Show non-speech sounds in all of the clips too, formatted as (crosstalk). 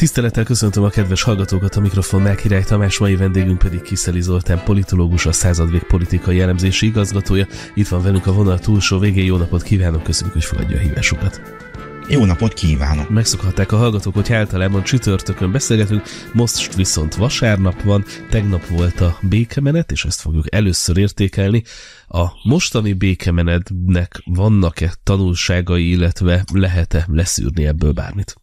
Tisztelettel köszöntöm a kedves hallgatókat, a mikrofon Király Tamás, mai vendégünk pedig Kiszeli Zoltán, politológus, a századvég politikai elemzési igazgatója. Itt van velünk a vonal túlsó végén, jó napot kívánok, köszönjük, hogy fogadja a hívásukat. Jó napot kívánok! Megszokhatták a hallgatók, hogy általában csütörtökön beszélgetünk, most viszont vasárnap van, tegnap volt a békemenet, és ezt fogjuk először értékelni. A mostani békemenetnek vannak-e tanulságai, illetve lehet-e leszűrni ebből bármit?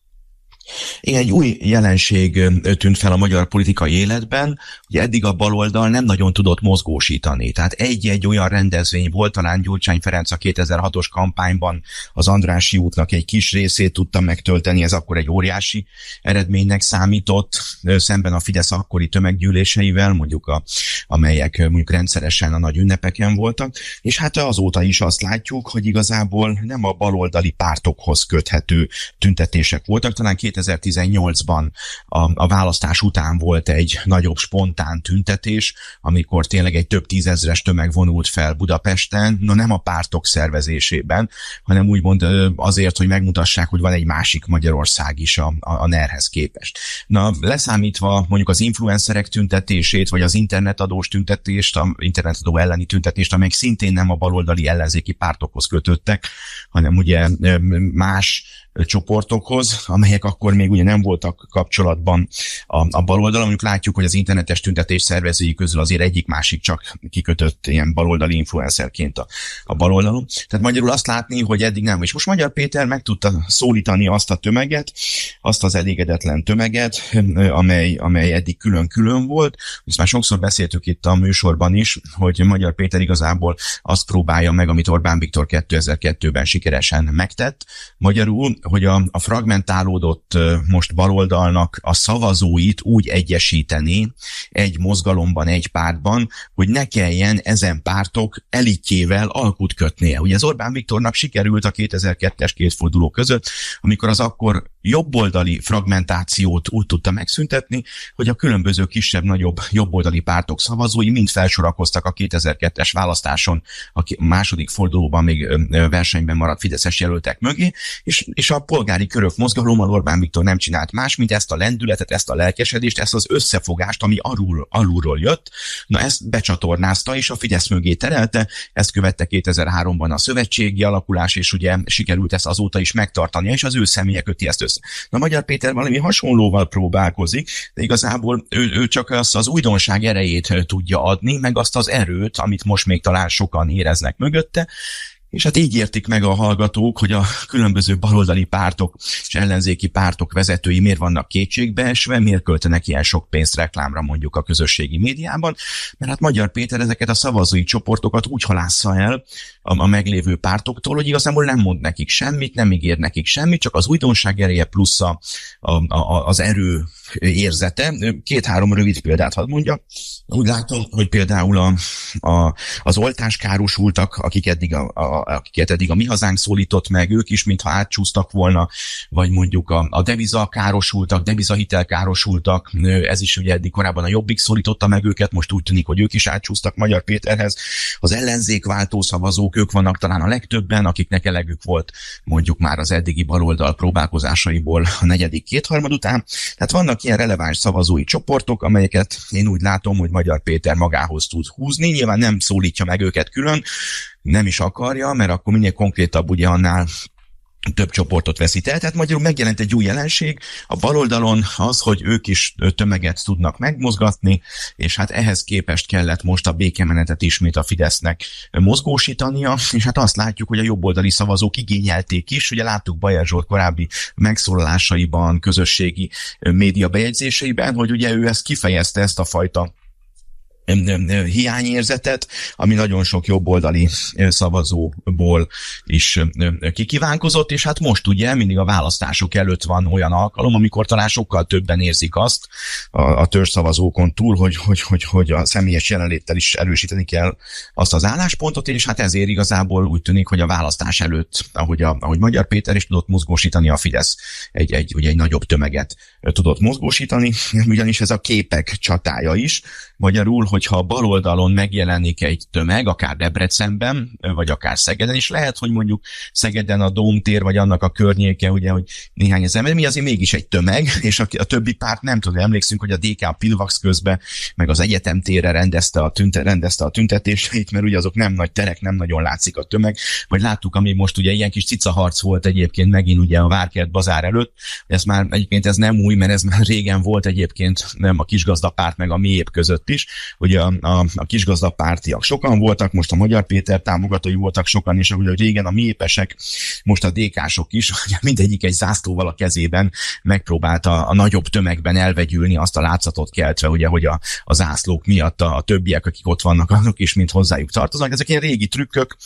Igen, egy új jelenség tűnt fel a magyar politikai életben, hogy eddig a baloldal nem nagyon tudott mozgósítani. Tehát egy-egy olyan rendezvény volt, talán Gyurcsány Ferenc a 2006-os kampányban az Andrási útnak egy kis részét tudta megtölteni, ez akkor egy óriási eredménynek számított, szemben a Fidesz akkori tömeggyűléseivel, mondjuk a, amelyek mondjuk rendszeresen a nagy ünnepeken voltak, és hát azóta is azt látjuk, hogy igazából nem a baloldali pártokhoz köthető tüntetések voltak, talán 2000 2018-ban a, a választás után volt egy nagyobb spontán tüntetés, amikor tényleg egy több tízezres tömeg vonult fel Budapesten, no nem a pártok szervezésében, hanem úgymond azért, hogy megmutassák, hogy van egy másik Magyarország is a, a, a NER-hez képest. Na, leszámítva mondjuk az influencerek tüntetését, vagy az internetadós tüntetést, a internetadó elleni tüntetést, amelyek szintén nem a baloldali ellenzéki pártokhoz kötöttek, hanem ugye más csoportokhoz, amelyek akkor akkor még ugye nem voltak kapcsolatban a, a baloldal, mondjuk látjuk, hogy az internetes tüntetés szervezői közül azért egyik-másik csak kikötött ilyen baloldali influencerként a, a baloldalon. Tehát magyarul azt látni, hogy eddig nem. És most Magyar Péter meg tudta szólítani azt a tömeget, azt az elégedetlen tömeget, amely, amely eddig külön-külön volt. Ezt már sokszor beszéltük itt a műsorban is, hogy Magyar Péter igazából azt próbálja meg, amit Orbán Viktor 2002-ben sikeresen megtett. Magyarul, hogy a, a fragmentálódott most, baloldalnak a szavazóit úgy egyesíteni egy mozgalomban, egy pártban, hogy ne kelljen ezen pártok elitjével alkut kötnie. Ugye az Orbán Viktornak sikerült a 2002-es két forduló között, amikor az akkor jobboldali fragmentációt úgy tudta megszüntetni, hogy a különböző kisebb-nagyobb jobboldali pártok szavazói mind felsorakoztak a 2002-es választáson, a második fordulóban még versenyben maradt Fideszes jelöltek mögé, és, és a polgári körök mozgalommal Orbán Orbán Viktor nem csinált más, mint ezt a lendületet, ezt a lelkesedést, ezt az összefogást, ami alul, alulról jött, na ezt becsatornázta és a Fidesz mögé terelte, ezt követte 2003-ban a szövetségi alakulás, és ugye sikerült ezt azóta is megtartani és az ő személye köti ezt össze. Na Magyar Péter valami hasonlóval próbálkozik, de igazából ő, ő csak azt az újdonság erejét tudja adni, meg azt az erőt, amit most még talán sokan éreznek mögötte, és hát így értik meg a hallgatók, hogy a különböző baloldali pártok és ellenzéki pártok vezetői miért vannak kétségbeesve, miért költenek ilyen sok pénzt reklámra mondjuk a közösségi médiában, mert hát Magyar Péter ezeket a szavazói csoportokat úgy halásza el a, a meglévő pártoktól, hogy igazából nem mond nekik semmit, nem ígér nekik semmit, csak az újdonság ereje plusz a, a, a, az erő érzete. Két-három rövid példát hadd mondja. Úgy látom, hogy például a, a, az oltáskárosultak, akik eddig a, a, akiket eddig a mi hazánk szólított meg, ők is, mintha átcsúsztak volna, vagy mondjuk a, a deviza károsultak, deviza hitel károsultak, ez is ugye eddig korábban a Jobbik szólította meg őket, most úgy tűnik, hogy ők is átcsúsztak Magyar Péterhez. Az ellenzék szavazók, ők vannak talán a legtöbben, akiknek elegük volt mondjuk már az eddigi baloldal próbálkozásaiból a negyedik kétharmad után. Tehát vannak vannak ilyen releváns szavazói csoportok, amelyeket én úgy látom, hogy Magyar Péter magához tud húzni. Nyilván nem szólítja meg őket külön, nem is akarja, mert akkor minél konkrétabb ugye annál több csoportot veszít el. Tehát magyarul megjelent egy új jelenség, a baloldalon az, hogy ők is tömeget tudnak megmozgatni, és hát ehhez képest kellett most a békemenetet ismét a Fidesznek mozgósítania, és hát azt látjuk, hogy a jobboldali szavazók igényelték is, ugye láttuk Bajer Zsolt korábbi megszólalásaiban, közösségi média bejegyzéseiben, hogy ugye ő ezt kifejezte, ezt a fajta hiányérzetet, ami nagyon sok jobboldali szavazóból is kikívánkozott, és hát most ugye mindig a választások előtt van olyan alkalom, amikor talán sokkal többen érzik azt a, a törzszavazókon túl, hogy, hogy, hogy, hogy a személyes jelenléttel is erősíteni kell azt az álláspontot, és hát ezért igazából úgy tűnik, hogy a választás előtt, ahogy, a, ahogy Magyar Péter is tudott mozgósítani, a Fidesz egy, egy, ugye egy nagyobb tömeget tudott mozgósítani, ugyanis ez a képek csatája is, magyarul, hogy hogyha a bal oldalon megjelenik egy tömeg, akár Debrecenben, vagy akár Szegeden, és lehet, hogy mondjuk Szegeden a Dómtér, vagy annak a környéke, ugye, hogy néhány ezer, mert mi azért mégis egy tömeg, (laughs) és a, a többi párt nem tudom, emlékszünk, hogy a DK Pilvax közben, meg az egyetem térre rendezte a, tünte, rendezte a tüntetéseit, mert ugye azok nem nagy terek, nem nagyon látszik a tömeg, vagy láttuk, ami most ugye ilyen kis harc volt egyébként megint ugye a Várkert bazár előtt, ez már egyébként ez nem új, mert ez már régen volt egyébként nem a kisgazdapárt meg a miép között is, hogy hogy a, a, a kisgazdapártiak sokan voltak, most a Magyar Péter támogatói voltak sokan, és ahogy régen a miépesek, most a DK-sok is, (laughs) mindegyik egy zászlóval a kezében megpróbálta a nagyobb tömegben elvegyülni, azt a látszatot keltve, ugye, hogy a, a zászlók miatt a, a többiek, akik ott vannak, azok is, mint hozzájuk tartoznak. Ezek ilyen régi trükkök,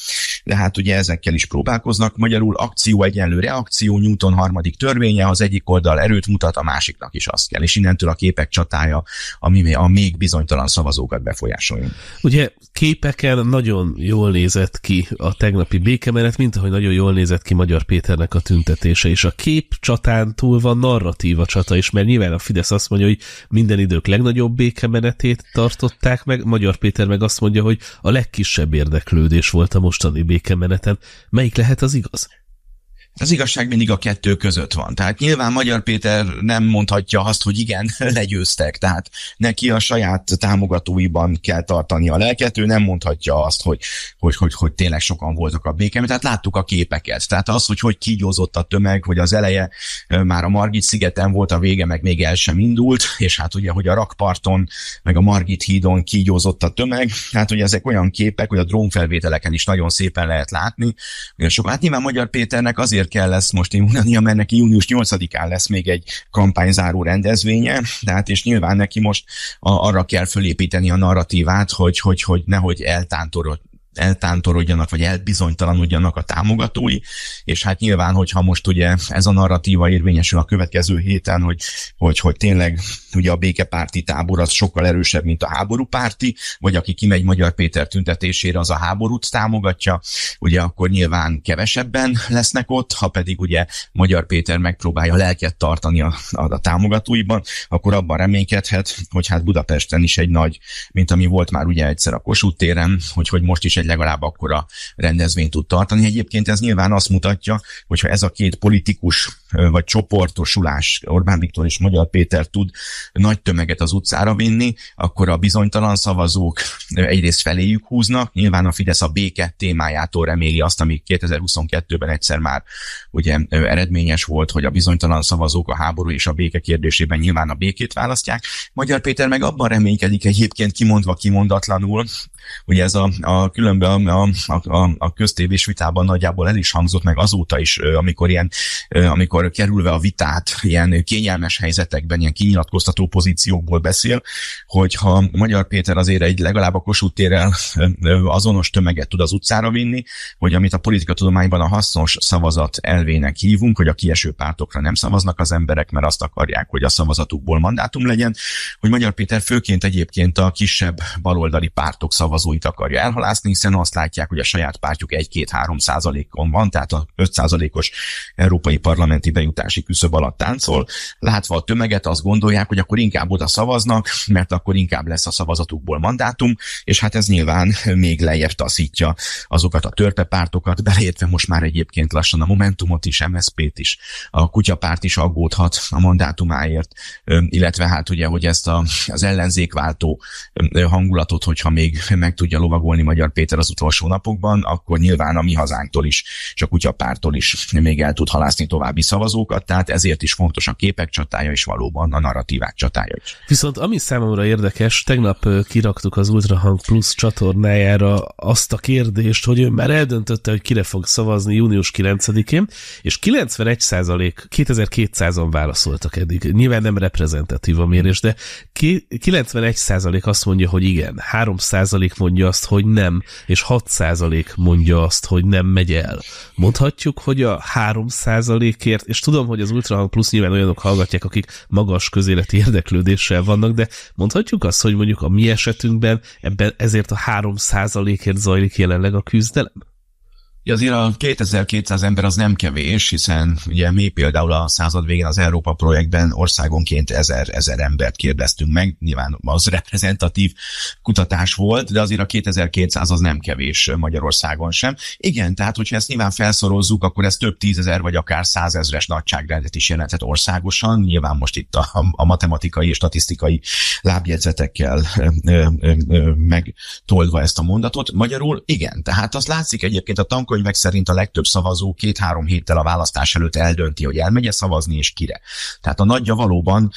de hát ugye ezekkel is próbálkoznak. Magyarul akció egyenlő reakció, Newton harmadik törvénye, az egyik oldal erőt mutat, a másiknak is azt kell. És innentől a képek csatája, ami a még bizonytalan szavazók másokat befolyásoljunk. Ugye képeken nagyon jól nézett ki a tegnapi békemenet, mint ahogy nagyon jól nézett ki Magyar Péternek a tüntetése, és a kép csatán túl van narratíva csata is, mert nyilván a Fidesz azt mondja, hogy minden idők legnagyobb békemenetét tartották meg, Magyar Péter meg azt mondja, hogy a legkisebb érdeklődés volt a mostani békemeneten. Melyik lehet az igaz? az igazság mindig a kettő között van. Tehát nyilván Magyar Péter nem mondhatja azt, hogy igen, (laughs) legyőztek. Tehát neki a saját támogatóiban kell tartani a lelket, ő nem mondhatja azt, hogy, hogy, hogy, hogy tényleg sokan voltak a békem. Tehát láttuk a képeket. Tehát az, hogy hogy kígyózott a tömeg, hogy az eleje már a Margit szigeten volt, a vége meg még el sem indult, és hát ugye, hogy a rakparton, meg a Margit hídon kígyózott a tömeg, hát ugye ezek olyan képek, hogy a drónfelvételeken is nagyon szépen lehet látni. Sok, hát nyilván Magyar Péternek azért azért kell lesz most immunania, mert neki június 8-án lesz még egy kampányzáró rendezvénye, tehát és nyilván neki most arra kell fölépíteni a narratívát, hogy, hogy, hogy nehogy eltántorod, eltántorodjanak, vagy elbizonytalanodjanak a támogatói, és hát nyilván, hogyha most ugye ez a narratíva érvényesül a következő héten, hogy, hogy, hogy tényleg ugye a békepárti tábor az sokkal erősebb, mint a háborúpárti, vagy aki kimegy Magyar Péter tüntetésére, az a háborút támogatja, ugye akkor nyilván kevesebben lesznek ott, ha pedig ugye Magyar Péter megpróbálja lelket tartani a, a, a támogatóiban, akkor abban reménykedhet, hogy hát Budapesten is egy nagy, mint ami volt már ugye egyszer a Kossuth téren, hogy, hogy most is egy legalább akkora rendezvényt tud tartani. Egyébként ez nyilván azt mutatja, hogyha ez a két politikus vagy csoportosulás Orbán Viktor és Magyar Péter tud nagy tömeget az utcára vinni, akkor a bizonytalan szavazók egyrészt feléjük húznak, nyilván a Fidesz a béke témájától reméli azt, ami 2022-ben egyszer már ugye eredményes volt, hogy a bizonytalan szavazók a háború és a béke kérdésében nyilván a békét választják. Magyar Péter meg abban reménykedik egyébként kimondva kimondatlanul, hogy ez a, a külön különben a, a, a, a köztévés vitában nagyjából el is hangzott, meg azóta is, amikor ilyen, amikor kerülve a vitát, ilyen kényelmes helyzetekben, ilyen kinyilatkoztató pozíciókból beszél, hogyha Magyar Péter azért egy legalább a Kossuth térrel azonos tömeget tud az utcára vinni, hogy amit a politikatudományban a hasznos szavazat elvének hívunk, hogy a kieső pártokra nem szavaznak az emberek, mert azt akarják, hogy a szavazatukból mandátum legyen, hogy Magyar Péter főként egyébként a kisebb baloldali pártok szavazóit akarja elhalászni, hiszen azt látják, hogy a saját pártjuk 1-2-3 százalékon van, tehát a 5 százalékos európai parlamenti bejutási küszöb alatt táncol. Látva a tömeget, azt gondolják, hogy akkor inkább oda szavaznak, mert akkor inkább lesz a szavazatukból mandátum, és hát ez nyilván még lejjebb taszítja azokat a törpepártokat, beleértve most már egyébként lassan a Momentumot is, MSZP-t is, a kutyapárt is aggódhat a mandátumáért, illetve hát ugye, hogy ezt a, az ellenzékváltó hangulatot, hogyha még meg tudja lovagolni Magyar Péter kivétel az utolsó napokban, akkor nyilván a mi hazánktól is, és a kutyapártól is még el tud halászni további szavazókat, tehát ezért is fontos a képek csatája, és valóban a narratívák csatája is. Viszont ami számomra érdekes, tegnap kiraktuk az Ultrahang Plus csatornájára azt a kérdést, hogy ő már eldöntötte, hogy kire fog szavazni június 9-én, és 91 százalék, 2200-an válaszoltak eddig. Nyilván nem reprezentatív a mérés, de 91 százalék azt mondja, hogy igen, 3 százalék mondja azt, hogy nem és 6% mondja azt, hogy nem megy el. Mondhatjuk, hogy a 3%-ért, és tudom, hogy az Ultrahang Plus nyilván olyanok hallgatják, akik magas közéleti érdeklődéssel vannak, de mondhatjuk azt, hogy mondjuk a mi esetünkben ebben ezért a 3%-ért zajlik jelenleg a küzdelem? Ja, azért a 2200 ember az nem kevés, hiszen ugye mi például a század végén az Európa projektben országonként 1000, embert kérdeztünk meg, nyilván az reprezentatív kutatás volt, de azért a 2200 az nem kevés Magyarországon sem. Igen, tehát hogyha ezt nyilván felszorozzuk, akkor ez több tízezer vagy akár százezres nagyságrendet is jelenthet országosan, nyilván most itt a, a matematikai és statisztikai lábjegyzetekkel megtolva ezt a mondatot. Magyarul igen, tehát azt látszik egyébként a tank forgatókönyvek szerint a legtöbb szavazó két-három héttel a választás előtt eldönti, hogy elmegy szavazni és kire. Tehát a nagyja valóban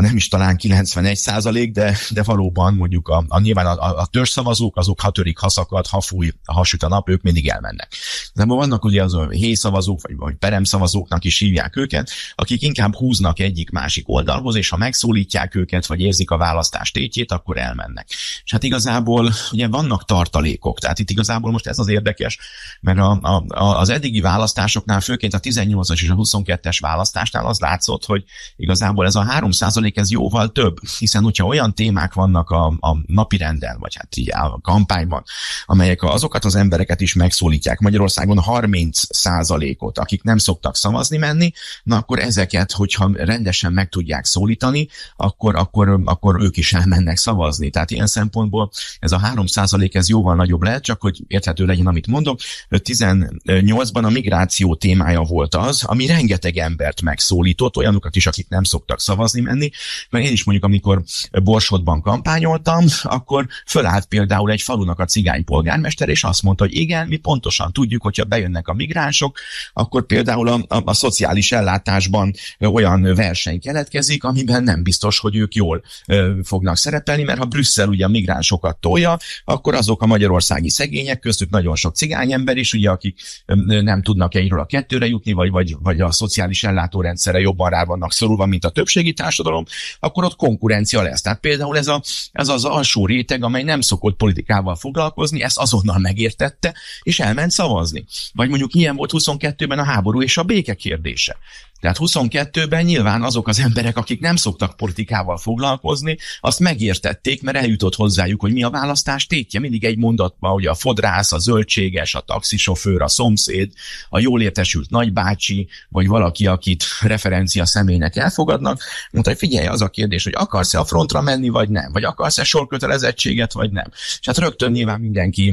ha nem is talán 91 százalék, de, de valóban mondjuk a, a nyilván a, a, törzszavazók, azok ha törik, ha szakad, ha fúj, ha süt a nap, ők mindig elmennek. De vannak ugye az a héjszavazók, vagy, vagy peremszavazóknak is hívják őket, akik inkább húznak egyik-másik oldalhoz, és ha megszólítják őket, vagy érzik a választás tétjét, akkor elmennek. És hát igazából ugye vannak tartalékok, tehát itt igazából most ez az érdekes, mert a, a, a, az eddigi választásoknál, főként a 18-as és a 22-es választásnál az látszott, hogy igazából ez a 3 elképzelik, ez jóval több, hiszen hogyha olyan témák vannak a, a napirenden, vagy hát így a kampányban, amelyek azokat az embereket is megszólítják, Magyarországon 30 százalékot, akik nem szoktak szavazni menni, na akkor ezeket, hogyha rendesen meg tudják szólítani, akkor, akkor, akkor ők is elmennek szavazni. Tehát ilyen szempontból ez a 3% ez jóval nagyobb lehet, csak hogy érthető legyen, amit mondok. 18-ban a migráció témája volt az, ami rengeteg embert megszólított, olyanokat is, akik nem szoktak szavazni menni, mert én is mondjuk, amikor Borsodban kampányoltam, akkor fölállt például egy falunak a cigány polgármester, és azt mondta, hogy igen, mi pontosan tudjuk, hogyha bejönnek a migránsok, akkor például a, a, a szociális ellátásban olyan verseny keletkezik, amiben nem biztos, hogy ők jól ö, fognak szerepelni, mert ha Brüsszel ugye a migránsokat tolja, akkor azok a magyarországi szegények, köztük nagyon sok cigány ember is, ugye, akik nem tudnak egyről a kettőre jutni, vagy, vagy, vagy a szociális ellátórendszere jobban rá vannak szorulva, mint a többségi társadalom, hatalom, akkor ott konkurencia lesz. Tehát például ez, a, ez az alsó réteg, amely nem szokott politikával foglalkozni, ezt azonnal megértette, és elment szavazni. Vagy mondjuk ilyen volt 22-ben a háború és a béke kérdése. Tehát 22-ben nyilván azok az emberek, akik nem szoktak politikával foglalkozni, azt megértették, mert eljutott hozzájuk, hogy mi a választás tétje. Mindig egy mondatban, hogy a fodrász, a zöldséges, a taxisofőr, a szomszéd, a jól értesült nagybácsi, vagy valaki, akit referencia személynek elfogadnak, mondta, hogy figyelj, az a kérdés, hogy akarsz-e a frontra menni, vagy nem, vagy akarsz-e sorkötelezettséget, vagy nem. És hát rögtön nyilván mindenki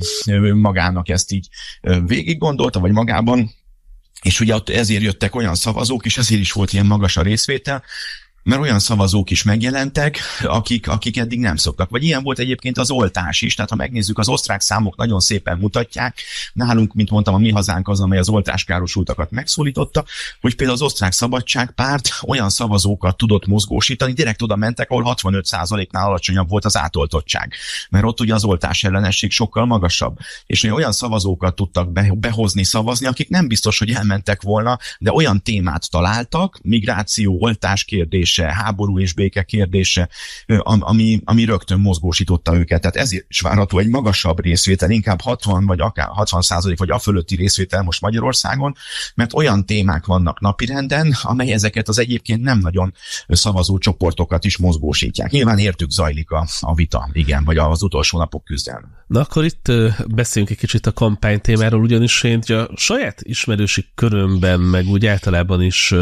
magának ezt így végig gondolta, vagy magában és ugye ott ezért jöttek olyan szavazók, és ezért is volt ilyen magas a részvétel, mert olyan szavazók is megjelentek, akik, akik eddig nem szoktak. Vagy ilyen volt egyébként az oltás is, tehát ha megnézzük, az osztrák számok nagyon szépen mutatják, nálunk, mint mondtam, a mi hazánk az, amely az oltáskárosultakat megszólította, hogy például az osztrák szabadságpárt olyan szavazókat tudott mozgósítani, direkt oda mentek, ahol 65%-nál alacsonyabb volt az átoltottság, mert ott ugye az oltás ellenesség sokkal magasabb, és olyan szavazókat tudtak behozni, szavazni, akik nem biztos, hogy elmentek volna, de olyan témát találtak, migráció, oltás kérdés, kérdése, háború és béke kérdése, ami, ami rögtön mozgósította őket. Tehát ezért is várható egy magasabb részvétel, inkább 60 vagy akár 60 százalék vagy a fölötti részvétel most Magyarországon, mert olyan témák vannak napirenden, amely ezeket az egyébként nem nagyon szavazó csoportokat is mozgósítják. Nyilván értük zajlik a, a vita, igen, vagy az utolsó napok küzdelme. Na akkor itt beszéljünk egy kicsit a kampány témáról, ugyanis én a saját ismerősi körömben, meg úgy általában is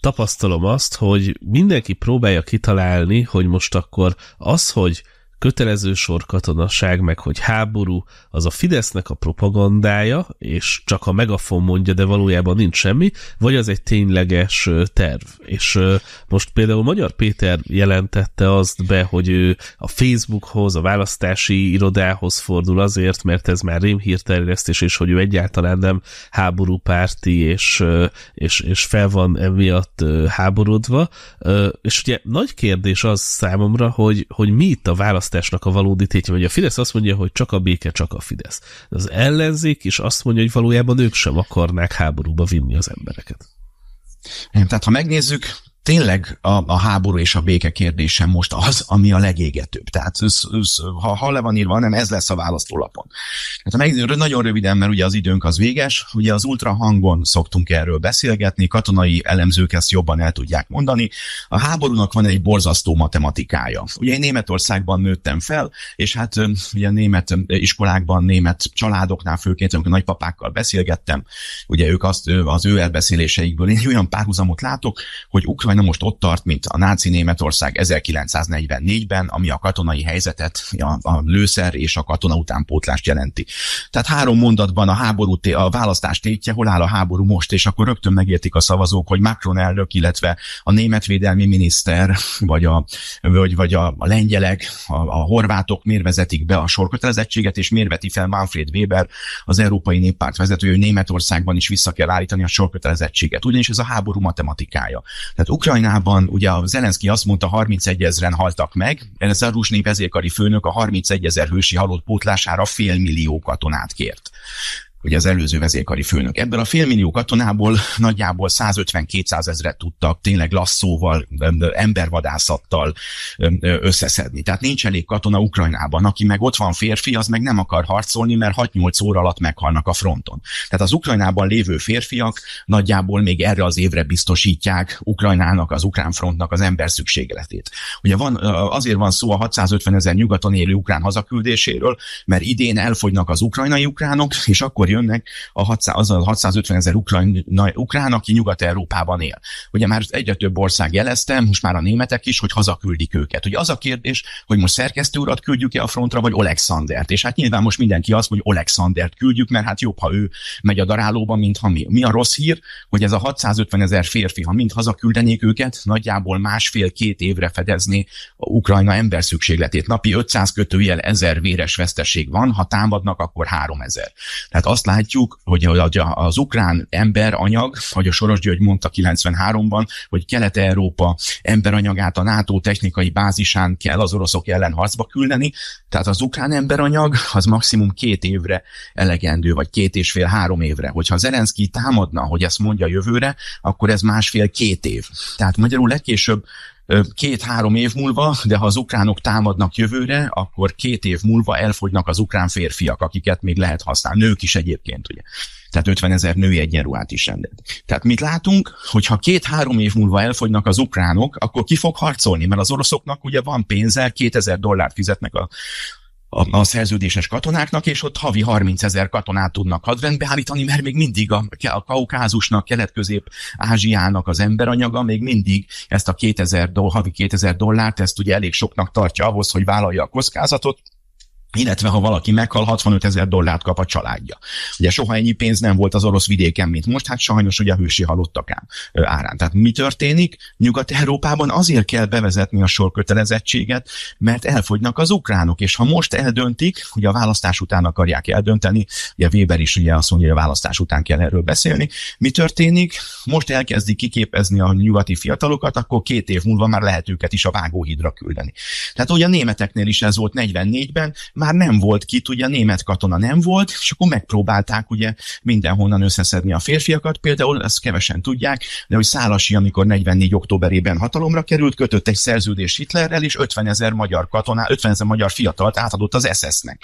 tapasztalom azt, hogy minden mindenki próbálja kitalálni, hogy most akkor az, hogy kötelező sor katonaság, meg hogy háború, az a Fidesznek a propagandája, és csak a megafon mondja, de valójában nincs semmi, vagy az egy tényleges terv. És most például Magyar Péter jelentette azt be, hogy ő a Facebookhoz, a választási irodához fordul azért, mert ez már rémhírterjesztés, és hogy ő egyáltalán nem háborúpárti, és, és, és fel van emiatt háborodva. És ugye nagy kérdés az számomra, hogy, hogy mi itt a választás választásnak a valódi tétje, vagy a Fidesz azt mondja, hogy csak a béke, csak a Fidesz. Az ellenzék is azt mondja, hogy valójában ők sem akarnák háborúba vinni az embereket. tehát ha megnézzük, tényleg a, a háború és a béke kérdése most az, ami a legégetőbb. Tehát ez, ez, ha, ha le van írva, nem ez lesz a választólapon. Tehát meg, nagyon röviden, mert ugye az időnk az véges, ugye az ultrahangon szoktunk erről beszélgetni, katonai elemzők ezt jobban el tudják mondani. A háborúnak van egy borzasztó matematikája. Ugye én Németországban nőttem fel, és hát ugye német iskolákban, német családoknál főként, amikor nagypapákkal beszélgettem, ugye ők azt, az ő elbeszéléseikből én olyan párhuzamot látok, hogy Ukrajna Ukrajna most ott tart, mint a náci Németország 1944-ben, ami a katonai helyzetet, a, a lőszer és a katona utánpótlást jelenti. Tehát három mondatban a háború, té- a választás tétje, hol áll a háború most, és akkor rögtön megértik a szavazók, hogy Macron elnök, illetve a német védelmi miniszter, vagy a, vagy, vagy a, a lengyelek, a, a horvátok miért vezetik be a sorkötelezettséget, és miért veti fel Manfred Weber, az Európai Néppárt vezetője, hogy Németországban is vissza kell állítani a sorkötelezettséget. Ugyanis ez a háború matematikája. Tehát Ukrajnában ugye a Zelenszky azt mondta, 31 ezeren haltak meg, ez a Rusnyi vezérkari főnök a 31 ezer hősi halott pótlására fél millió katonát kért ugye az előző vezérkari főnök. Ebből a félmillió katonából nagyjából 150-200 ezret tudtak tényleg lasszóval, embervadászattal összeszedni. Tehát nincs elég katona Ukrajnában. Aki meg ott van férfi, az meg nem akar harcolni, mert 6-8 óra alatt meghalnak a fronton. Tehát az Ukrajnában lévő férfiak nagyjából még erre az évre biztosítják Ukrajnának, az ukrán frontnak az ember szükségletét. Ugye van, azért van szó a 650 ezer nyugaton élő ukrán hazaküldéséről, mert idén elfogynak az ukrajnai ukránok, és akkor jönnek a 600, az a 650 ezer ukrán, ukrán, aki Nyugat-Európában él. Ugye már egyre több ország jelezte, most már a németek is, hogy hazaküldik őket. Ugye az a kérdés, hogy most szerkesztő urat küldjük-e a frontra, vagy Alexandert. És hát nyilván most mindenki azt, mondja, hogy Alexandert küldjük, mert hát jobb, ha ő megy a darálóba, mint ha mi. Mi a rossz hír, hogy ez a 650 ezer férfi, ha mind hazaküldenék őket, nagyjából másfél-két évre fedezni a Ukrajna ember szükségletét. Napi 500 kötőjel ezer véres veszteség van, ha támadnak, akkor 3000. Tehát azt azt látjuk, hogy az ukrán emberanyag, hogy a Soros György mondta 93-ban, hogy Kelet-Európa emberanyagát a NATO technikai bázisán kell az oroszok ellen harcba küldeni, tehát az ukrán emberanyag az maximum két évre elegendő, vagy két és fél-három évre. Hogyha Zelenszky támadna, hogy ezt mondja jövőre, akkor ez másfél-két év. Tehát magyarul legkésőbb két-három év múlva, de ha az ukránok támadnak jövőre, akkor két év múlva elfogynak az ukrán férfiak, akiket még lehet használni. Nők is egyébként, ugye. Tehát 50 ezer női egyenruhát is rendelt. Tehát mit látunk, hogy ha két-három év múlva elfogynak az ukránok, akkor ki fog harcolni? Mert az oroszoknak ugye van pénze, 2000 dollárt fizetnek a, a, a szerződéses katonáknak, és ott havi 30 ezer katonát tudnak hadrendbe állítani, mert még mindig a, a Kaukázusnak, Kelet-Közép-Ázsiának az emberanyaga még mindig ezt a 2000 do, havi 2000 dollárt, ezt ugye elég soknak tartja ahhoz, hogy vállalja a kockázatot, illetve ha valaki meghal, 65 ezer dollárt kap a családja. Ugye soha ennyi pénz nem volt az orosz vidéken, mint most, hát sajnos ugye a hősi halottak árán. Tehát mi történik? Nyugat-Európában azért kell bevezetni a sorkötelezettséget, mert elfogynak az ukránok, és ha most eldöntik, hogy a választás után akarják eldönteni, ugye Weber is ugye azt mondja, hogy a választás után kell erről beszélni, mi történik? Most elkezdik kiképezni a nyugati fiatalokat, akkor két év múlva már lehet őket is a vágóhídra küldeni. Tehát ugye a németeknél is ez volt 44-ben, már nem volt ki, ugye a német katona nem volt, és akkor megpróbálták ugye mindenhonnan összeszedni a férfiakat, például ezt kevesen tudják, de hogy Szálasi, amikor 44. októberében hatalomra került, kötött egy szerződés Hitlerrel, és 50 ezer magyar katoná, 50 ezer magyar fiatalt átadott az SS-nek.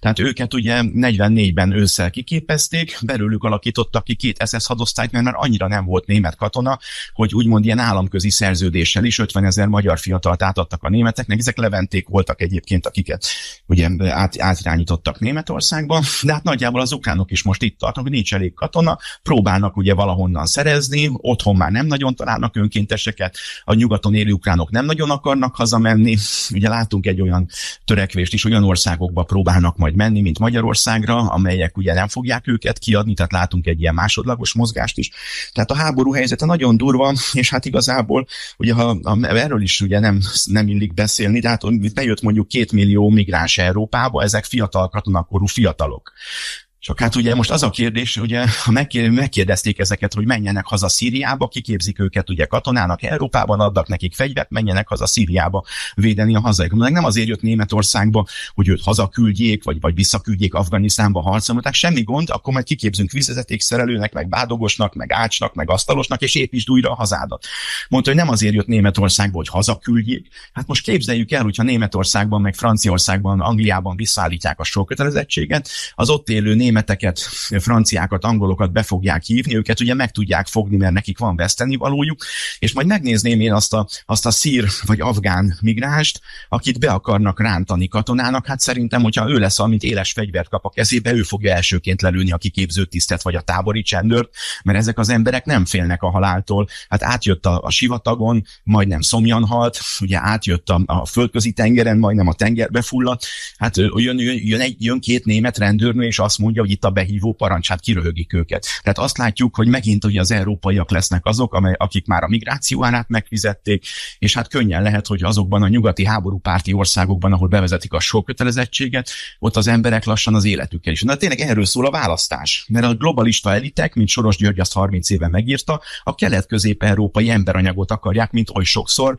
Tehát őket ugye 44-ben ősszel kiképezték, belőlük alakítottak ki két SS hadosztályt, mert már annyira nem volt német katona, hogy úgymond ilyen államközi szerződéssel is 50 ezer magyar fiatalt átadtak a németeknek. Ezek leventék voltak egyébként, akiket ugye át, átirányítottak Németországba, de hát nagyjából az ukránok is most itt tartnak, hogy nincs elég katona, próbálnak ugye valahonnan szerezni, otthon már nem nagyon találnak önkénteseket, a nyugaton élő ukránok nem nagyon akarnak hazamenni, ugye látunk egy olyan törekvést is, olyan országokba próbálnak majd menni, mint Magyarországra, amelyek ugye nem fogják őket kiadni, tehát látunk egy ilyen másodlagos mozgást is. Tehát a háború helyzete nagyon durva, és hát igazából, ugye ha, ha erről is ugye nem, nem illik beszélni, de hát bejött mondjuk két millió migráns euró, Európába, ezek fiatal katonakorú fiatalok. Csak hát ugye most az a kérdés, ugye, eh, ha megkérdezték ezeket, hogy menjenek haza Szíriába, kiképzik őket ugye katonának Európában, adnak nekik fegyvert, menjenek haza Szíriába védeni a hazájukat. Meg nem azért jött Németországba, hogy őt hazaküldjék, vagy, vagy visszaküldjék Afganisztánba harcolni, tehát semmi gond, akkor majd kiképzünk vízvezetékszerelőnek, meg bádogosnak, meg ácsnak, meg asztalosnak, és építsd újra a hazádat. Mondta, hogy nem azért jött Németországba, hogy hazaküldjék. Hát most képzeljük el, hogyha Németországban, meg Franciaországban, Angliában visszaállítják a sok kötelezettséget, az ott élő német németeket, franciákat, angolokat be fogják hívni, őket ugye meg tudják fogni, mert nekik van veszteni valójuk, és majd megnézném én azt a, azt a szír vagy afgán migránst, akit be akarnak rántani katonának, hát szerintem, hogyha ő lesz, amint éles fegyvert kap a kezébe, ő fogja elsőként lelőni a kiképző tisztet vagy a tábori csendőrt, mert ezek az emberek nem félnek a haláltól. Hát átjött a, a sivatagon, majdnem szomjan halt, ugye átjött a, a földközi tengeren, majdnem a tengerbe fulladt. Hát jön, jön, jön, egy, jön két német rendőrnő, és azt mondja, hogy itt a behívó parancsát kiröhögik őket. Tehát azt látjuk, hogy megint ugye az európaiak lesznek azok, amely, akik már a migráció árát megfizették, és hát könnyen lehet, hogy azokban a nyugati háborúpárti országokban, ahol bevezetik a sok kötelezettséget, ott az emberek lassan az életükkel is. Na tényleg erről szól a választás, mert a globalista elitek, mint Soros György azt 30 éve megírta, a kelet-közép-európai emberanyagot akarják, mint oly sokszor,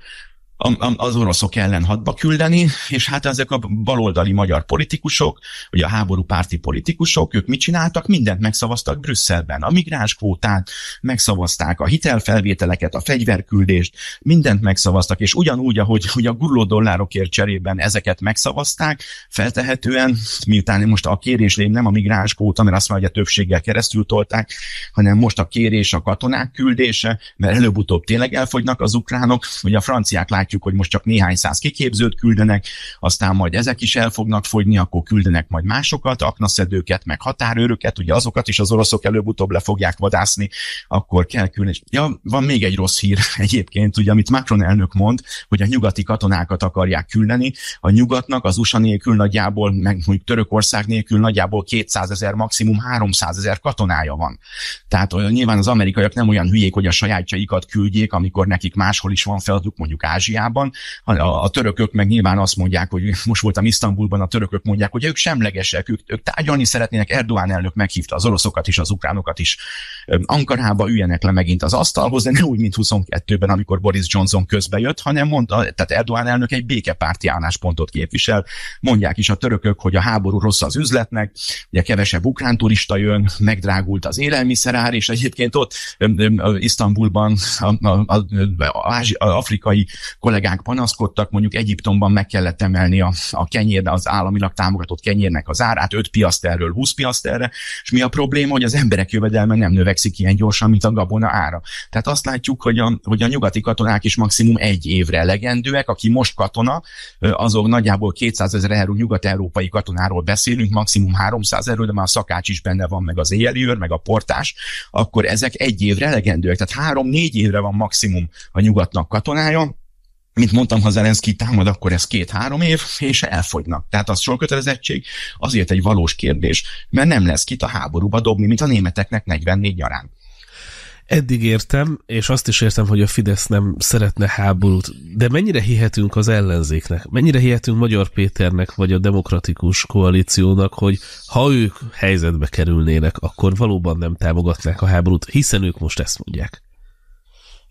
az oroszok ellen hadba küldeni, és hát ezek a baloldali magyar politikusok, vagy a háború párti politikusok, ők mit csináltak? Mindent megszavaztak Brüsszelben. A migránskvótát megszavazták, a hitelfelvételeket, a fegyverküldést, mindent megszavaztak, és ugyanúgy, ahogy hogy a gurló dollárokért cserében ezeket megszavazták, feltehetően, miután most a kéréslém nem a migránskvóta, mert azt már a többséggel keresztül tolták, hanem most a kérés a katonák küldése, mert előbb-utóbb tényleg elfogynak az ukránok, hogy a franciák látjuk, hogy most csak néhány száz kiképzőt küldenek, aztán majd ezek is el fognak fogyni, akkor küldenek majd másokat, aknaszedőket, meg határőröket, ugye azokat is az oroszok előbb-utóbb le fogják vadászni, akkor kell küldeni. Ja, van még egy rossz hír (laughs) egyébként, ugye, amit Macron elnök mond, hogy a nyugati katonákat akarják küldeni, a nyugatnak az USA nélkül nagyjából, meg mondjuk Törökország nélkül nagyjából 200 ezer, maximum 300 ezer katonája van. Tehát olyan, nyilván az amerikaiak nem olyan hülyék, hogy a sajátjaikat küldjék, amikor nekik máshol is van feladatuk, mondjuk Ázsia Ázsiában. A, a törökök meg nyilván azt mondják, hogy most voltam Isztambulban, a törökök mondják, hogy ők semlegesek, ők, ők tárgyalni szeretnének, Erdoğan elnök meghívta az oroszokat is, az ukránokat is. Ankarába üljenek le megint az asztalhoz, de ne úgy, mint 22-ben, amikor Boris Johnson közbe jött, hanem mondta, tehát Erdoğan elnök egy békepárti álláspontot képvisel. Mondják is a törökök, hogy a háború rossz az üzletnek, ugye kevesebb ukrán turista jön, megdrágult az élelmiszerár, és egyébként ott Isztambulban a, a, a, a, a, a, a, a, a afrikai kollégánk panaszkodtak, mondjuk Egyiptomban meg kellett emelni a, a kenyér, az államilag támogatott kenyérnek az árát 5 piaszterről 20 piaszterre, és mi a probléma, hogy az emberek jövedelme nem növekszik ilyen gyorsan, mint a gabona ára. Tehát azt látjuk, hogy a, hogy a nyugati katonák is maximum egy évre elegendőek, aki most katona, azok nagyjából 200 ezer euró nyugat-európai katonáról beszélünk, maximum 300 euró, de már a szakács is benne van, meg az éjjeli őr, meg a portás, akkor ezek egy évre elegendőek. Tehát három-négy évre van maximum a nyugatnak katonája, mint mondtam, ha Zelenszky támad, akkor ez két-három év, és elfogynak. Tehát az sok kötelezettség azért egy valós kérdés, mert nem lesz kit a háborúba dobni, mint a németeknek 44 nyarán. Eddig értem, és azt is értem, hogy a Fidesz nem szeretne háborút, de mennyire hihetünk az ellenzéknek? Mennyire hihetünk Magyar Péternek, vagy a demokratikus koalíciónak, hogy ha ők helyzetbe kerülnének, akkor valóban nem támogatnák a háborút, hiszen ők most ezt mondják?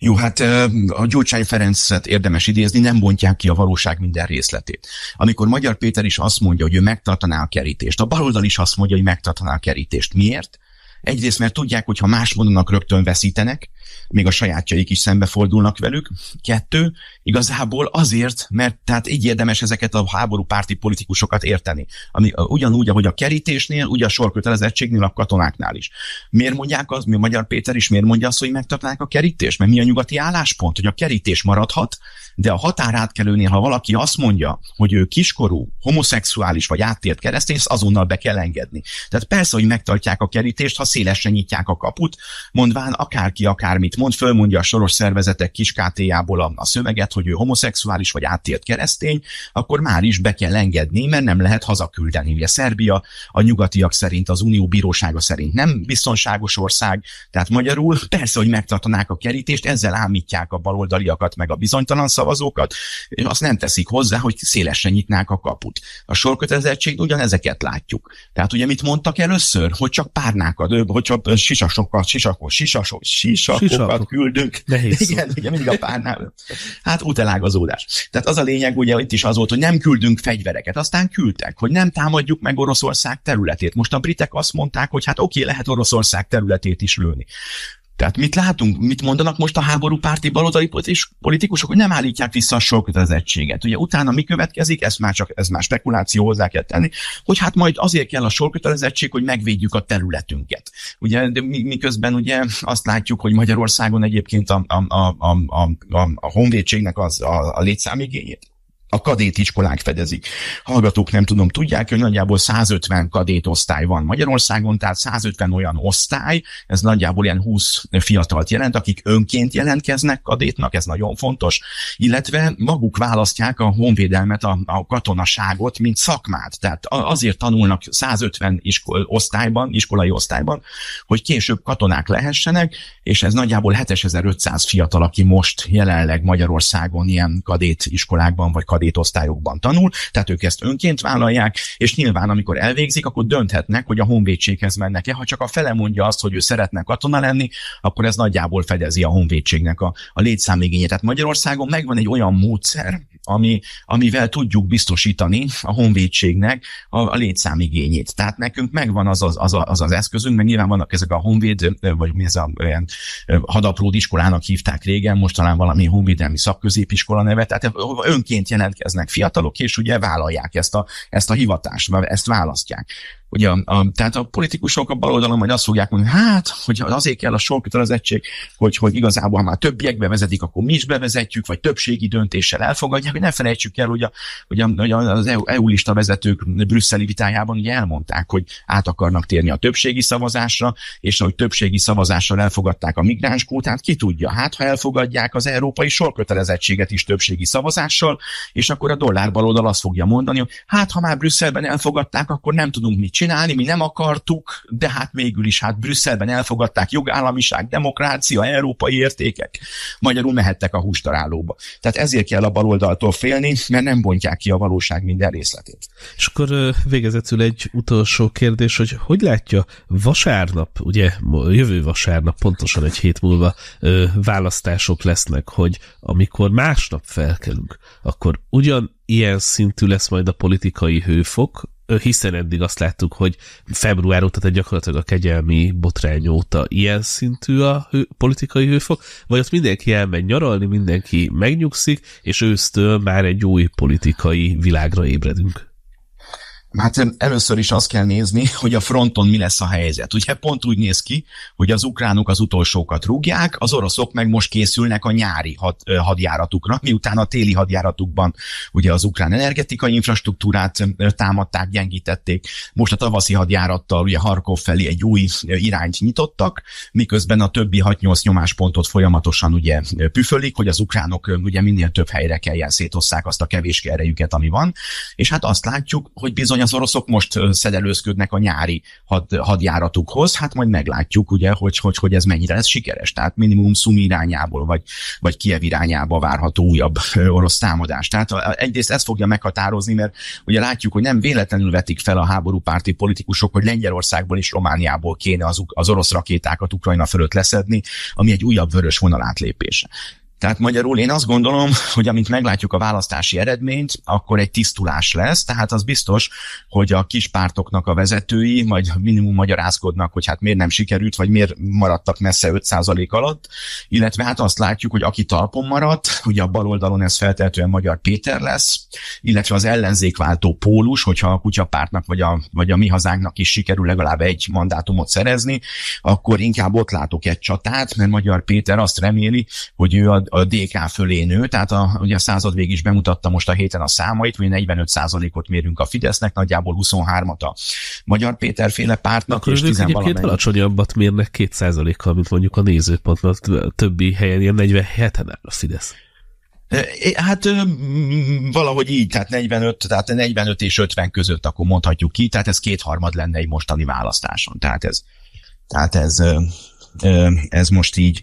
Jó, hát a Gyurcsány Ferencet érdemes idézni, nem bontják ki a valóság minden részletét. Amikor Magyar Péter is azt mondja, hogy ő megtartaná a kerítést, a baloldal is azt mondja, hogy megtartaná a kerítést. Miért? Egyrészt, mert tudják, hogy ha más mondanak, rögtön veszítenek, még a sajátjaik is szembefordulnak velük. Kettő, igazából azért, mert tehát így érdemes ezeket a háború párti politikusokat érteni. Ami ugyanúgy, ahogy a kerítésnél, ugye a sorkötelezettségnél, a katonáknál is. Miért mondják az, mi a Magyar Péter is miért mondja azt, hogy megtartnák a kerítést? Mert mi a nyugati álláspont, hogy a kerítés maradhat, de a határátkelőnél, ha valaki azt mondja, hogy ő kiskorú, homoszexuális vagy áttért keresztény, azonnal be kell engedni. Tehát persze, hogy megtartják a kerítést, ha szélesre nyitják a kaput, mondván akárki akármit mond, fölmondja a soros szervezetek kis KT-jából a, a szöveget, hogy ő homoszexuális vagy áttért keresztény, akkor már is be kell engedni, mert nem lehet hazaküldeni. Ugye Szerbia a nyugatiak szerint, az Unió bírósága szerint nem biztonságos ország, tehát magyarul persze, hogy megtartanák a kerítést, ezzel ámítják a baloldaliakat meg a bizonytalan szavazókat, és azt nem teszik hozzá, hogy szélesen nyitnák a kaput. A sorkötelezettség ugyanezeket látjuk. Tehát ugye mit mondtak először? Hogy csak párnákat, hogyha sisasokat, sisakos, sisasok, sisakokat Sisakok. küldünk. Nehéz igen, igen, mindig a párnál. Hát útelágazódás. Tehát az a lényeg ugye itt is az volt, hogy nem küldünk fegyvereket, aztán küldtek, hogy nem támadjuk meg Oroszország területét. Most a britek azt mondták, hogy hát oké, lehet Oroszország területét is lőni. Tehát mit látunk, mit mondanak most a háború párti baloldali politikusok, hogy nem állítják vissza a kötelezettséget. Ugye utána mi következik, ezt már csak ez már spekuláció hozzá kell tenni, hogy hát majd azért kell a kötelezettség, hogy megvédjük a területünket. Ugye de miközben ugye azt látjuk, hogy Magyarországon egyébként a, a, a, a, a, a honvédségnek az a, a létszámigényét a kadét iskolák fedezik. Hallgatók nem tudom, tudják, hogy nagyjából 150 kadét osztály van Magyarországon, tehát 150 olyan osztály, ez nagyjából ilyen 20 fiatalt jelent, akik önként jelentkeznek kadétnak, ez nagyon fontos, illetve maguk választják a honvédelmet, a, a katonaságot, mint szakmát. Tehát azért tanulnak 150 iskol, osztályban, iskolai osztályban, hogy később katonák lehessenek, és ez nagyjából 7500 fiatal, aki most jelenleg Magyarországon ilyen kadét iskolákban vagy kadét tanítóosztályokban tanul, tehát ők ezt önként vállalják, és nyilván amikor elvégzik, akkor dönthetnek, hogy a honvédséghez mennek-e. Ha csak a fele mondja azt, hogy ő szeretne katona lenni, akkor ez nagyjából fedezi a honvédségnek a, a létszámigényét. Tehát Magyarországon megvan egy olyan módszer, ami, amivel tudjuk biztosítani a honvédségnek a, a létszámigényét. Tehát nekünk megvan az az, az, az az eszközünk, meg nyilván vannak ezek a honvéd, vagy mi ez a olyan hadapród iskolának hívták régen, most talán valami honvédelmi szakközépiskola neve, tehát önként jelentkeznek fiatalok, és ugye vállalják ezt a, ezt a hivatást, ezt választják. Ugye, a, tehát a politikusok a baloldalon majd azt fogják mondani, hát, hogy azért kell a kötelezettség, hogy, hogy igazából ha már többiek bevezetik, akkor mi is bevezetjük, vagy többségi döntéssel elfogadják, hogy ne felejtsük el, hogy, a, hogy, a, hogy az EU, EU lista vezetők brüsszeli vitájában ugye elmondták, hogy át akarnak térni a többségi szavazásra, és hogy többségi szavazással elfogadták a migráns kvótát, ki tudja, hát ha elfogadják az európai sorkötelezettséget is többségi szavazással, és akkor a dollár baloldal azt fogja mondani, hogy hát ha már Brüsszelben elfogadták, akkor nem tudunk mit csinálni, csinálni, mi nem akartuk, de hát végül is hát Brüsszelben elfogadták jogállamiság, demokrácia, európai értékek. Magyarul mehettek a hústarálóba. Tehát ezért kell a baloldaltól félni, mert nem bontják ki a valóság minden részletét. És akkor végezetül egy utolsó kérdés, hogy hogy látja vasárnap, ugye jövő vasárnap, pontosan egy hét múlva választások lesznek, hogy amikor másnap felkelünk, akkor ugyan ilyen szintű lesz majd a politikai hőfok, hiszen eddig azt láttuk, hogy február óta, tehát gyakorlatilag a kegyelmi botrány óta ilyen szintű a hő, politikai hőfok, vagy ott mindenki elmegy nyaralni, mindenki megnyugszik, és ősztől már egy új politikai világra ébredünk. Hát először is azt kell nézni, hogy a fronton mi lesz a helyzet. Ugye pont úgy néz ki, hogy az ukránok az utolsókat rúgják, az oroszok meg most készülnek a nyári had, hadjáratukra, miután a téli hadjáratukban ugye az ukrán energetikai infrastruktúrát támadták, gyengítették. Most a tavaszi hadjárattal ugye Harkov felé egy új irányt nyitottak, miközben a többi 6-8 nyomáspontot folyamatosan ugye püfölik, hogy az ukránok ugye minél több helyre kelljen szétosszák azt a kevés erejüket, ami van. És hát azt látjuk, hogy bizony az oroszok most szedelőzködnek a nyári had, hadjáratukhoz, hát majd meglátjuk, ugye, hogy, hogy, hogy ez mennyire lesz sikeres. Tehát minimum Szum irányából, vagy, vagy Kiev irányába várható újabb orosz támadás. Tehát egyrészt ez fogja meghatározni, mert ugye látjuk, hogy nem véletlenül vetik fel a háborúpárti politikusok, hogy Lengyelországból és Romániából kéne az, az orosz rakétákat Ukrajna fölött leszedni, ami egy újabb vörös vonal átlépése. Tehát magyarul én azt gondolom, hogy amint meglátjuk a választási eredményt, akkor egy tisztulás lesz, tehát az biztos, hogy a kis pártoknak a vezetői majd minimum magyarázkodnak, hogy hát miért nem sikerült, vagy miért maradtak messze 5% alatt, illetve hát azt látjuk, hogy aki talpon maradt, ugye a bal oldalon ez feltehetően Magyar Péter lesz, illetve az ellenzékváltó pólus, hogyha a kutyapártnak vagy a, vagy a mi hazánknak is sikerül legalább egy mandátumot szerezni, akkor inkább ott látok egy csatát, mert Magyar Péter azt reméli, hogy ő a, a DK fölé nő, tehát a, ugye a század végig is bemutatta most a héten a számait, hogy 45%-ot mérünk a Fidesznek, nagyjából 23-at a Magyar Péter féle pártnak. és ők egyébként alacsonyabbat mérnek 2%-kal, mint mondjuk a nézőpont, a többi helyen ilyen 47-en a Fidesz. Hát valahogy így, tehát 45, tehát 45 és 50 között akkor mondhatjuk ki, tehát ez kétharmad lenne egy mostani választáson. Tehát ez, tehát ez ez most így,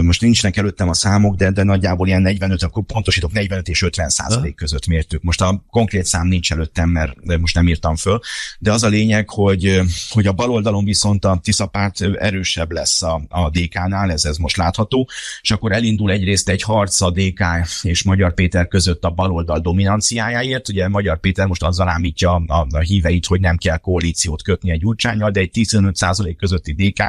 most nincsnek előttem a számok, de, de nagyjából ilyen 45, akkor pontosítok, 45 és 50 százalék között mértük. Most a konkrét szám nincs előttem, mert most nem írtam föl, de az a lényeg, hogy, hogy a baloldalon viszont a Tiszapárt erősebb lesz a, a DK-nál, ez, ez most látható, és akkor elindul egyrészt egy harc a DK és Magyar Péter között a baloldal dominanciájáért, ugye Magyar Péter most azzal ámítja a, a híveit, hogy nem kell koalíciót kötni egy gyurcsányjal, de egy 15% közötti DK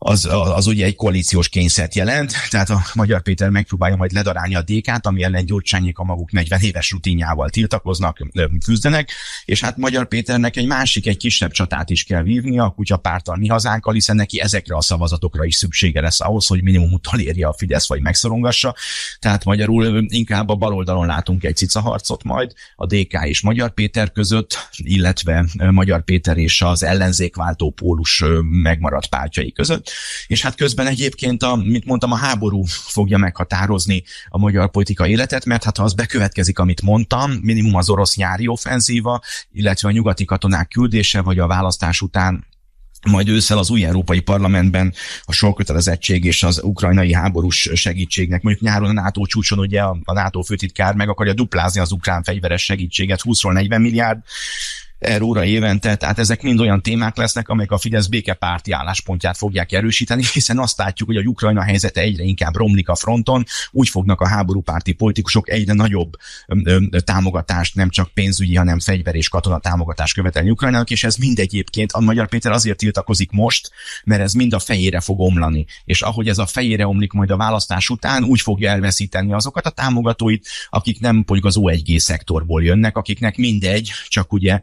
az, az ugye egy koalíciós kényszert jelent, tehát a Magyar Péter megpróbálja majd ledarálni a DK-t, ami ellen Gyurcsányék a maguk 40 éves rutinjával tiltakoznak, küzdenek, és hát Magyar Péternek egy másik, egy kisebb csatát is kell vívnia a kutyapártal mi hazánkkal, hiszen neki ezekre a szavazatokra is szüksége lesz ahhoz, hogy minimum érje a Fidesz, vagy megszorongassa. Tehát magyarul inkább a baloldalon látunk egy cicaharcot majd, a DK és Magyar Péter között, illetve Magyar Péter és az ellenzékváltó pólus megmaradt pártjai között és hát közben egyébként, a, mint mondtam, a háború fogja meghatározni a magyar politika életet, mert hát ha az bekövetkezik, amit mondtam, minimum az orosz nyári offenzíva, illetve a nyugati katonák küldése, vagy a választás után majd ősszel az új Európai Parlamentben a sorkötelezettség és az ukrajnai háborús segítségnek. Mondjuk nyáron a NATO csúcson ugye a NATO főtitkár meg akarja duplázni az ukrán fegyveres segítséget 20 40 milliárd euróra évente, tehát ezek mind olyan témák lesznek, amelyek a Fidesz békepárti álláspontját fogják erősíteni, hiszen azt látjuk, hogy a Ukrajna helyzete egyre inkább romlik a fronton, úgy fognak a háborúpárti politikusok egyre nagyobb támogatást, nem csak pénzügyi, hanem fegyver és katona támogatást követelni Ukrajnának, és ez mind egyébként a Magyar Péter azért tiltakozik most, mert ez mind a fejére fog omlani, és ahogy ez a fejére omlik majd a választás után, úgy fogja elveszíteni azokat a támogatóit, akik nem mondjuk az O1G szektorból jönnek, akiknek mindegy, csak ugye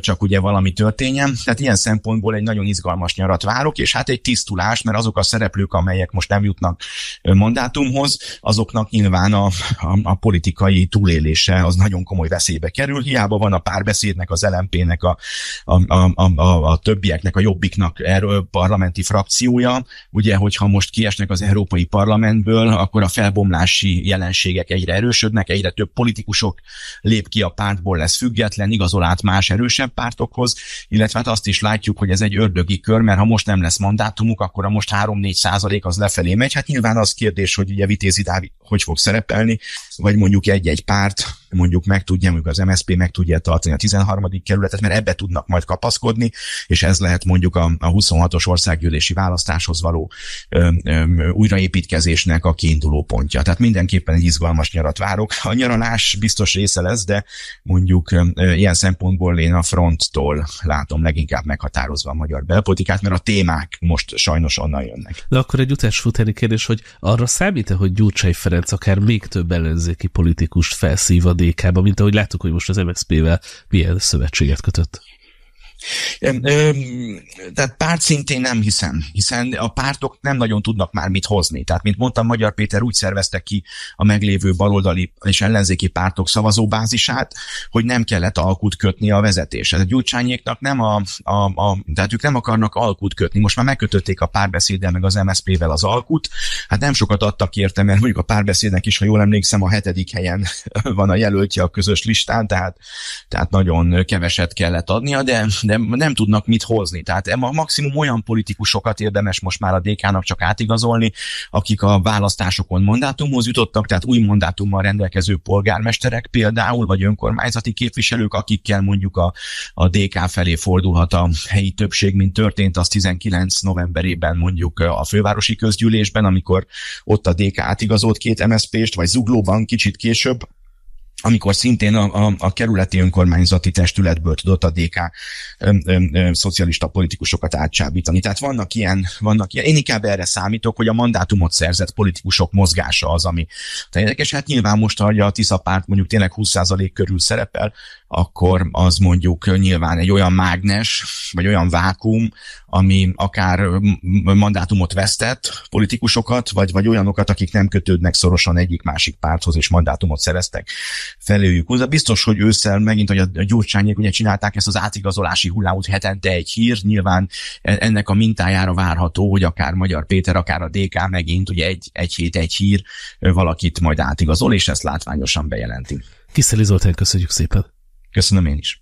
csak ugye valami történjen. Tehát ilyen szempontból egy nagyon izgalmas nyarat várok, és hát egy tisztulás, mert azok a szereplők, amelyek most nem jutnak mandátumhoz, azoknak nyilván a, a, a politikai túlélése az nagyon komoly veszélybe kerül. Hiába van a párbeszédnek, az LMP-nek, a, a, a, a, a többieknek, a jobbiknak erről parlamenti frakciója. Ugye, hogyha most kiesnek az Európai Parlamentből, akkor a felbomlási jelenségek egyre erősödnek, egyre több politikusok lép ki a pártból, lesz független, igazolát más más erősebb pártokhoz, illetve hát azt is látjuk, hogy ez egy ördögi kör, mert ha most nem lesz mandátumuk, akkor a most 3-4 százalék az lefelé megy. Hát nyilván az kérdés, hogy ugye Vitézi Dávid hogy fog szerepelni, vagy mondjuk egy-egy párt, mondjuk meg tudja, mondjuk az MSP meg tudja tartani a 13. kerületet, mert ebbe tudnak majd kapaszkodni, és ez lehet mondjuk a, a 26-os országgyűlési választáshoz való ö, ö, újraépítkezésnek a kiinduló pontja. Tehát mindenképpen egy izgalmas nyarat várok. A nyaralás biztos része lesz, de mondjuk ö, ilyen szempontból ahol én a fronttól látom leginkább meghatározva a magyar belpolitikát, mert a témák most sajnos onnan jönnek. De akkor egy utásfutári kérdés, hogy arra számít-e, hogy Gyurcsai Ferenc akár még több ellenzéki politikust felszív a DK-ba, mint ahogy láttuk, hogy most az MSZP-vel milyen szövetséget kötött? Tehát párt szintén nem hiszem, hiszen a pártok nem nagyon tudnak már mit hozni. Tehát, mint mondtam, Magyar Péter úgy szervezte ki a meglévő baloldali és ellenzéki pártok szavazóbázisát, hogy nem kellett alkut kötni a vezetés. Tehát A gyurcsányéknak nem a, a, a, tehát ők nem akarnak alkut kötni. Most már megkötötték a párbeszéddel meg az MSZP-vel az alkut. Hát nem sokat adtak érte, mert mondjuk a párbeszédnek is, ha jól emlékszem, a hetedik helyen (laughs) van a jelöltje a közös listán, tehát, tehát nagyon keveset kellett adnia, de, de nem, nem tudnak mit hozni. Tehát e a maximum olyan politikusokat érdemes most már a DK-nak csak átigazolni, akik a választásokon mandátumhoz jutottak, tehát új mandátummal rendelkező polgármesterek például, vagy önkormányzati képviselők, akikkel mondjuk a, a DK felé fordulhat a helyi többség, mint történt az 19 novemberében mondjuk a fővárosi közgyűlésben, amikor ott a DK átigazolt két MSZP-st, vagy Zuglóban kicsit később, amikor szintén a, a, a kerületi önkormányzati testületből tudott a DK ö, ö, ö, szocialista politikusokat átcsábítani. Tehát vannak ilyen, vannak ilyen, én inkább erre számítok, hogy a mandátumot szerzett politikusok mozgása az, ami érdekes. Hát nyilván most, hogy a Tisza párt mondjuk tényleg 20% körül szerepel, akkor az mondjuk nyilván egy olyan mágnes, vagy olyan vákum, ami akár mandátumot vesztett politikusokat, vagy, vagy olyanokat, akik nem kötődnek szorosan egyik-másik párthoz, és mandátumot szereztek feléjük. De biztos, hogy ősszel megint, hogy a gyurcsányék ugye csinálták ezt az átigazolási hullámot hetente egy hír, nyilván e, ennek a mintájára várható, hogy akár Magyar Péter, akár a DK megint ugye egy, egy hét, egy hír valakit majd átigazol, és ezt látványosan bejelenti. Kiszeli Zoltán, köszönjük szépen! Cassandra Mendes.